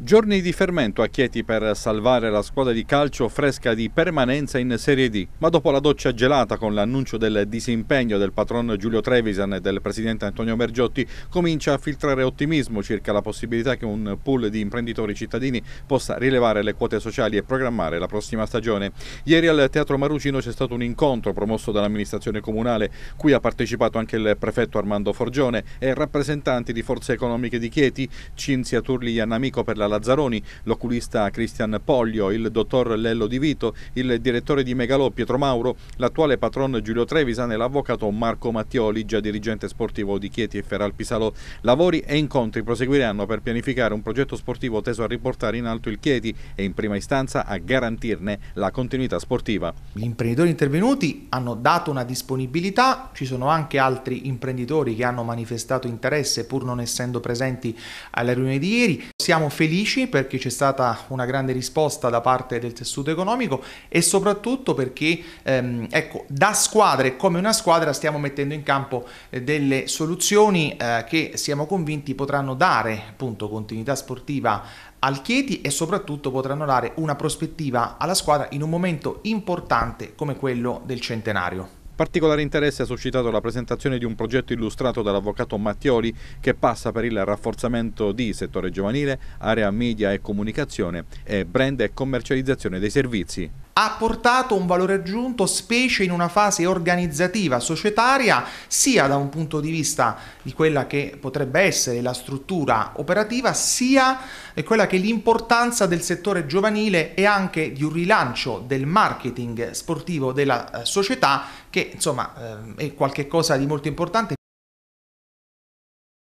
Giorni di fermento a Chieti per salvare la squadra di calcio fresca di permanenza in Serie D, ma dopo la doccia gelata con l'annuncio del disimpegno del patron Giulio Trevisan e del presidente Antonio Mergiotti, comincia a filtrare ottimismo circa la possibilità che un pool di imprenditori cittadini possa rilevare le quote sociali e programmare la prossima stagione. Ieri al Teatro Marucino c'è stato un incontro promosso dall'amministrazione comunale, cui ha partecipato anche il prefetto Armando Forgione e rappresentanti di forze economiche di Chieti, Cinzia Turli e Annamico per la Lazzaroni, l'oculista Cristian Poglio, il dottor Lello Di Vito, il direttore di Megalò Pietro Mauro, l'attuale patron Giulio Trevisan e l'avvocato Marco Mattioli, già dirigente sportivo di Chieti e Ferral Pisalò. Lavori e incontri proseguiranno per pianificare un progetto sportivo teso a riportare in alto il Chieti e in prima istanza a garantirne la continuità sportiva. Gli imprenditori intervenuti hanno dato una disponibilità, ci sono anche altri imprenditori che hanno manifestato interesse pur non essendo presenti alla riunione di ieri. Siamo felici felici perché c'è stata una grande risposta da parte del tessuto economico e soprattutto perché ehm, ecco, da squadre come una squadra stiamo mettendo in campo eh, delle soluzioni eh, che siamo convinti potranno dare appunto, continuità sportiva al Chieti e soprattutto potranno dare una prospettiva alla squadra in un momento importante come quello del centenario. Particolare interesse ha suscitato la presentazione di un progetto illustrato dall'avvocato Mattioli che passa per il rafforzamento di settore giovanile, area media e comunicazione e brand e commercializzazione dei servizi ha portato un valore aggiunto, specie in una fase organizzativa societaria, sia da un punto di vista di quella che potrebbe essere la struttura operativa, sia quella che l'importanza del settore giovanile e anche di un rilancio del marketing sportivo della eh, società che insomma ehm, è qualcosa di molto importante